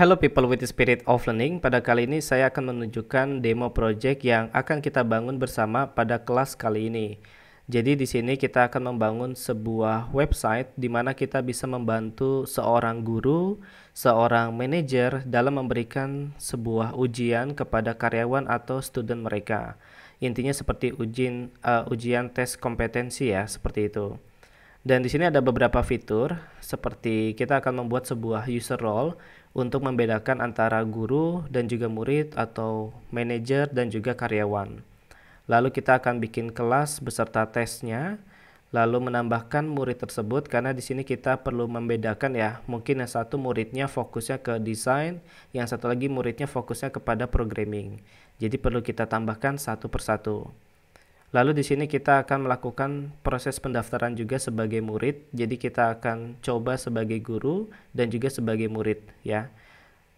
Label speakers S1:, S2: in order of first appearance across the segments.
S1: Hello people with the spirit of learning, pada kali ini saya akan menunjukkan demo project yang akan kita bangun bersama pada kelas kali ini. Jadi di sini kita akan membangun sebuah website di mana kita bisa membantu seorang guru, seorang manajer dalam memberikan sebuah ujian kepada karyawan atau student mereka. Intinya seperti ujian uh, ujian tes kompetensi ya, seperti itu. Dan di sini ada beberapa fitur seperti kita akan membuat sebuah user role untuk membedakan antara guru dan juga murid atau manajer dan juga karyawan. Lalu kita akan bikin kelas beserta tesnya, lalu menambahkan murid tersebut karena di sini kita perlu membedakan ya. Mungkin yang satu muridnya fokusnya ke desain, yang satu lagi muridnya fokusnya kepada programming. Jadi perlu kita tambahkan satu persatu. Lalu di sini kita akan melakukan proses pendaftaran juga sebagai murid. Jadi kita akan coba sebagai guru dan juga sebagai murid ya.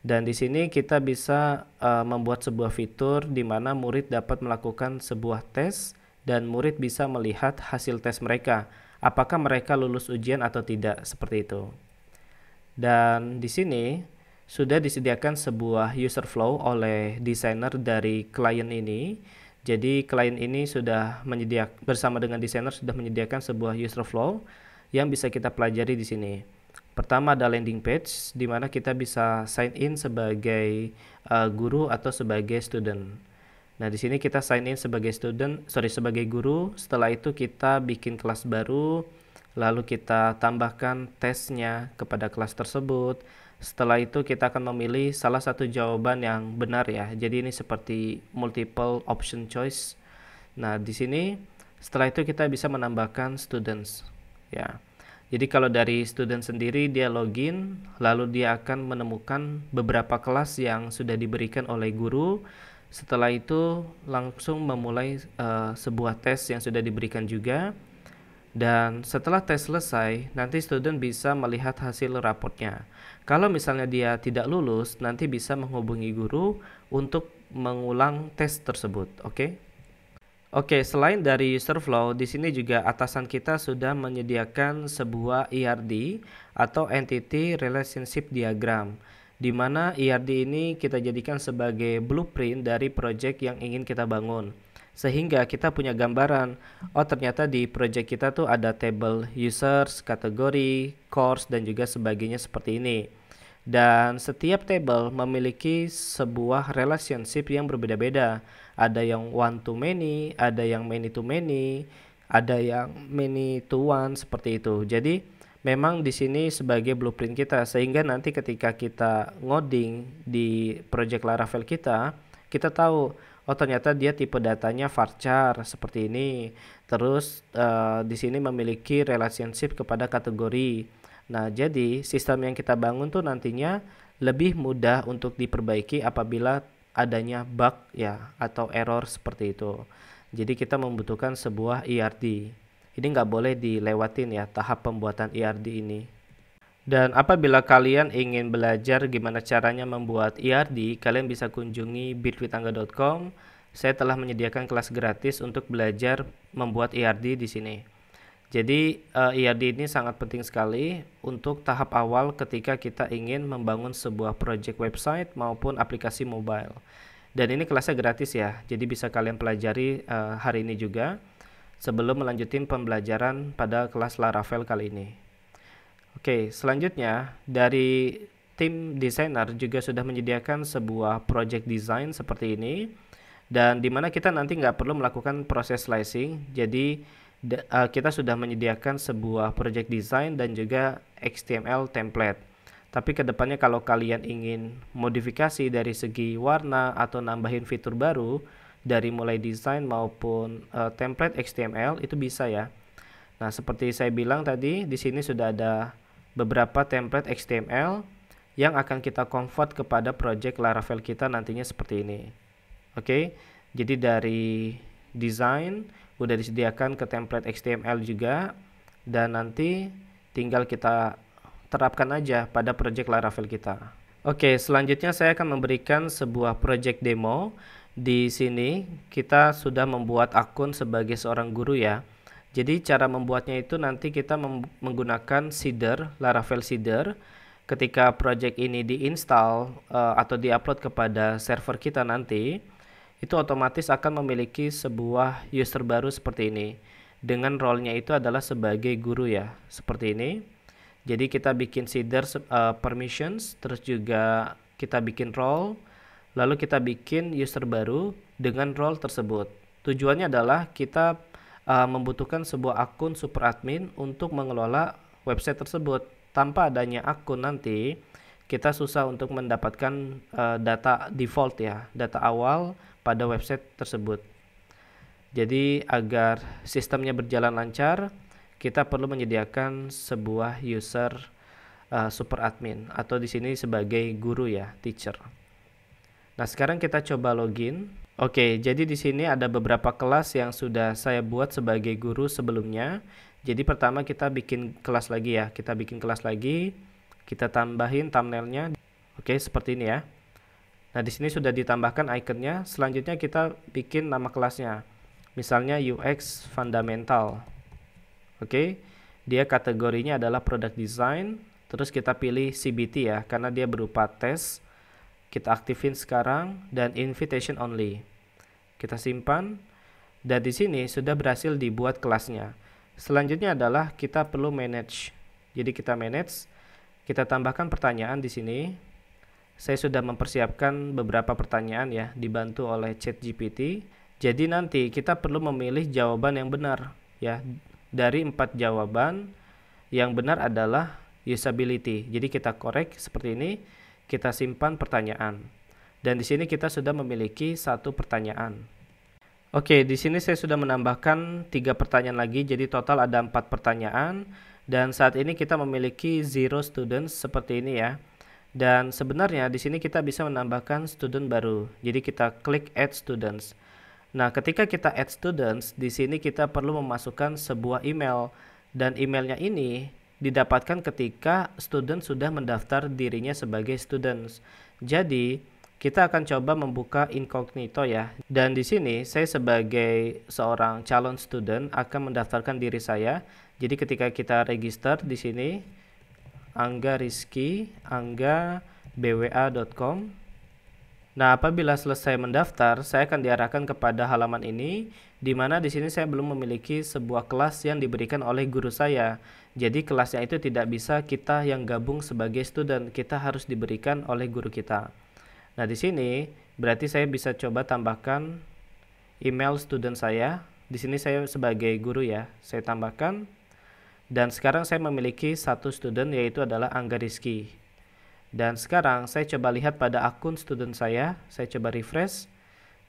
S1: Dan di sini kita bisa uh, membuat sebuah fitur di mana murid dapat melakukan sebuah tes dan murid bisa melihat hasil tes mereka, apakah mereka lulus ujian atau tidak seperti itu. Dan di sini sudah disediakan sebuah user flow oleh desainer dari klien ini jadi klien ini sudah menyediakan bersama dengan desainer sudah menyediakan sebuah user flow yang bisa kita pelajari di sini. Pertama ada landing page di mana kita bisa sign in sebagai uh, guru atau sebagai student. Nah, di sini kita sign in sebagai student, sorry sebagai guru. Setelah itu kita bikin kelas baru, lalu kita tambahkan tesnya kepada kelas tersebut. Setelah itu kita akan memilih salah satu jawaban yang benar ya. Jadi ini seperti multiple option choice. Nah, di sini setelah itu kita bisa menambahkan students ya. Jadi kalau dari student sendiri dia login, lalu dia akan menemukan beberapa kelas yang sudah diberikan oleh guru. Setelah itu langsung memulai uh, sebuah tes yang sudah diberikan juga dan setelah tes selesai, nanti student bisa melihat hasil raportnya. Kalau misalnya dia tidak lulus, nanti bisa menghubungi guru untuk mengulang tes tersebut, oke? Okay? Oke, okay, selain dari user flow, di sini juga atasan kita sudah menyediakan sebuah ERD atau entity relationship diagram di mana ERD ini kita jadikan sebagai blueprint dari project yang ingin kita bangun sehingga kita punya gambaran oh ternyata di project kita tuh ada table users, kategori, course dan juga sebagainya seperti ini. Dan setiap table memiliki sebuah relationship yang berbeda-beda. Ada yang one to many, ada yang many to many, ada yang many to one seperti itu. Jadi memang di sini sebagai blueprint kita sehingga nanti ketika kita ngoding di project Laravel kita, kita tahu oh ternyata dia tipe datanya varchar seperti ini terus uh, di sini memiliki relationship kepada kategori nah jadi sistem yang kita bangun tuh nantinya lebih mudah untuk diperbaiki apabila adanya bug ya atau error seperti itu jadi kita membutuhkan sebuah ERD ini nggak boleh dilewatin ya tahap pembuatan ERD ini dan apabila kalian ingin belajar gimana caranya membuat ERD, kalian bisa kunjungi bitwitangga.com. Saya telah menyediakan kelas gratis untuk belajar membuat ERD di sini. Jadi ERD eh, e ini sangat penting sekali untuk tahap awal ketika kita ingin membangun sebuah project website maupun aplikasi mobile. Dan ini kelasnya gratis ya, jadi bisa kalian pelajari eh, hari ini juga sebelum melanjutin pembelajaran pada kelas Laravel kali ini. Oke, selanjutnya dari tim desainer juga sudah menyediakan sebuah project design seperti ini dan di mana kita nanti nggak perlu melakukan proses slicing. Jadi eh, kita sudah menyediakan sebuah project design dan juga HTML template. Tapi kedepannya kalau kalian ingin modifikasi dari segi warna atau nambahin fitur baru dari mulai desain maupun uh, template HTML itu bisa ya. Nah seperti saya bilang tadi di sini sudah ada beberapa template HTML yang akan kita convert kepada project Laravel kita nantinya seperti ini. Oke, okay? jadi dari design udah disediakan ke template HTML juga dan nanti tinggal kita terapkan aja pada project Laravel kita. Oke, okay, selanjutnya saya akan memberikan sebuah project demo. Di sini kita sudah membuat akun sebagai seorang guru ya. Jadi cara membuatnya itu nanti kita menggunakan Seeder, Laravel Seeder. Ketika project ini diinstal uh, eh, atau diupload kepada server kita nanti, itu otomatis akan memiliki sebuah user baru seperti ini. Dengan role-nya itu adalah sebagai guru ya, seperti ini. Jadi kita bikin Seeder uh, permissions, terus juga kita bikin role, lalu kita bikin user baru dengan role tersebut. Tujuannya adalah kita uh, membutuhkan sebuah akun super admin untuk mengelola website tersebut. Tanpa adanya akun nanti, kita susah untuk mendapatkan uh, data default ya, data awal pada website tersebut. Jadi agar sistemnya berjalan lancar, kita perlu menyediakan sebuah user uh, super admin atau di sini sebagai guru ya, teacher. Nah, sekarang kita coba login Oke, jadi di sini ada beberapa kelas yang sudah saya buat sebagai guru sebelumnya. Jadi pertama kita bikin kelas lagi ya. Kita bikin kelas lagi, kita tambahin thumbnailnya. Oke, seperti ini ya. Nah, di sini sudah ditambahkan ikonnya. Selanjutnya kita bikin nama kelasnya. Misalnya UX Fundamental. Oke, dia kategorinya adalah Product Design. Terus kita pilih CBT ya, karena dia berupa tes kita aktifin sekarang dan invitation only. Kita simpan dan di sini sudah berhasil dibuat kelasnya. Selanjutnya adalah kita perlu manage. Jadi kita manage, kita tambahkan pertanyaan di sini. Saya sudah mempersiapkan beberapa pertanyaan ya dibantu oleh chat GPT Jadi nanti kita perlu memilih jawaban yang benar ya. Dari empat jawaban yang benar adalah usability. Jadi kita korek seperti ini kita simpan pertanyaan. Dan di sini kita sudah memiliki satu pertanyaan. Oke, di sini saya sudah menambahkan tiga pertanyaan lagi, jadi total ada empat pertanyaan. Dan saat ini kita memiliki zero students seperti ini ya. Dan sebenarnya di sini kita bisa menambahkan student baru. Jadi kita klik add students. Nah, ketika kita add students, di sini kita perlu memasukkan sebuah email. Dan emailnya ini didapatkan ketika student sudah mendaftar dirinya sebagai students. Jadi, kita akan coba membuka incognito ya. Dan di sini saya sebagai seorang calon student akan mendaftarkan diri saya. Jadi ketika kita register di sini Angga Rizky, angga bwa.com Nah, apabila selesai mendaftar, saya akan diarahkan kepada halaman ini, di mana di sini saya belum memiliki sebuah kelas yang diberikan oleh guru saya. Jadi, kelasnya itu tidak bisa kita yang gabung sebagai student, kita harus diberikan oleh guru kita. Nah, di sini berarti saya bisa coba tambahkan email student saya. Di sini saya sebagai guru ya, saya tambahkan. Dan sekarang saya memiliki satu student yaitu adalah Angga Rizky. Dan sekarang saya coba lihat pada akun student saya, saya coba refresh.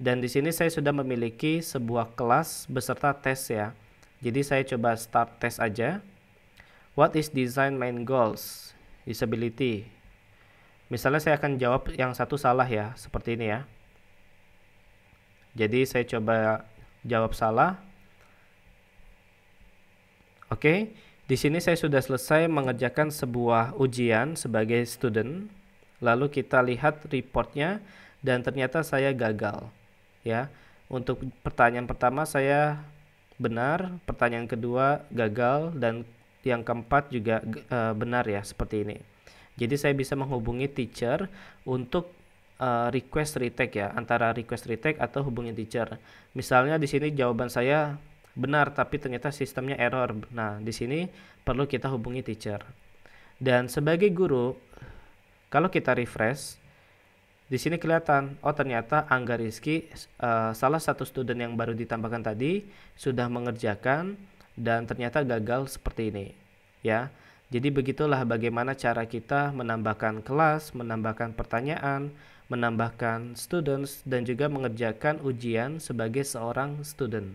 S1: Dan di sini saya sudah memiliki sebuah kelas beserta tes ya. Jadi saya coba start tes aja. What is design main goals? Disability. Misalnya saya akan jawab yang satu salah ya, seperti ini ya. Jadi saya coba jawab salah. Oke. Okay. Di sini saya sudah selesai mengerjakan sebuah ujian sebagai student. Lalu kita lihat reportnya dan ternyata saya gagal. Ya, untuk pertanyaan pertama saya benar, pertanyaan kedua gagal dan yang keempat juga e, benar ya seperti ini. Jadi saya bisa menghubungi teacher untuk e, request retake ya, antara request retake atau hubungi teacher. Misalnya di sini jawaban saya benar tapi ternyata sistemnya error. Nah, di sini perlu kita hubungi teacher. Dan sebagai guru, kalau kita refresh, di sini kelihatan, oh ternyata Angga Rizky, uh, salah satu student yang baru ditambahkan tadi, sudah mengerjakan dan ternyata gagal seperti ini. Ya, jadi begitulah bagaimana cara kita menambahkan kelas, menambahkan pertanyaan, menambahkan students, dan juga mengerjakan ujian sebagai seorang student.